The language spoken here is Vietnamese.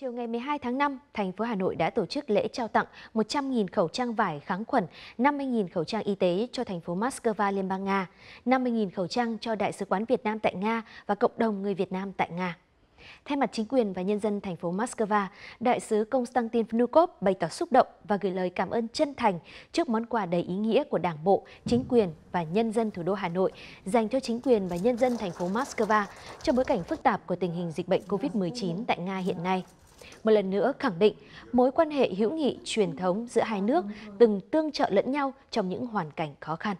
Chiều ngày 12 tháng 5, thành phố Hà Nội đã tổ chức lễ trao tặng 100.000 khẩu trang vải kháng khuẩn, 50.000 khẩu trang y tế cho thành phố Moscow, Liên bang Nga, 50.000 khẩu trang cho Đại sứ quán Việt Nam tại Nga và cộng đồng người Việt Nam tại Nga. Thay mặt chính quyền và nhân dân thành phố Moscow, đại sứ Konstantin Vnukov bày tỏ xúc động và gửi lời cảm ơn chân thành trước món quà đầy ý nghĩa của Đảng bộ, chính quyền và nhân dân thủ đô Hà Nội dành cho chính quyền và nhân dân thành phố Moscow trong bối cảnh phức tạp của tình hình dịch bệnh COVID-19 tại Nga hiện nay một lần nữa khẳng định mối quan hệ hữu nghị truyền thống giữa hai nước từng tương trợ lẫn nhau trong những hoàn cảnh khó khăn.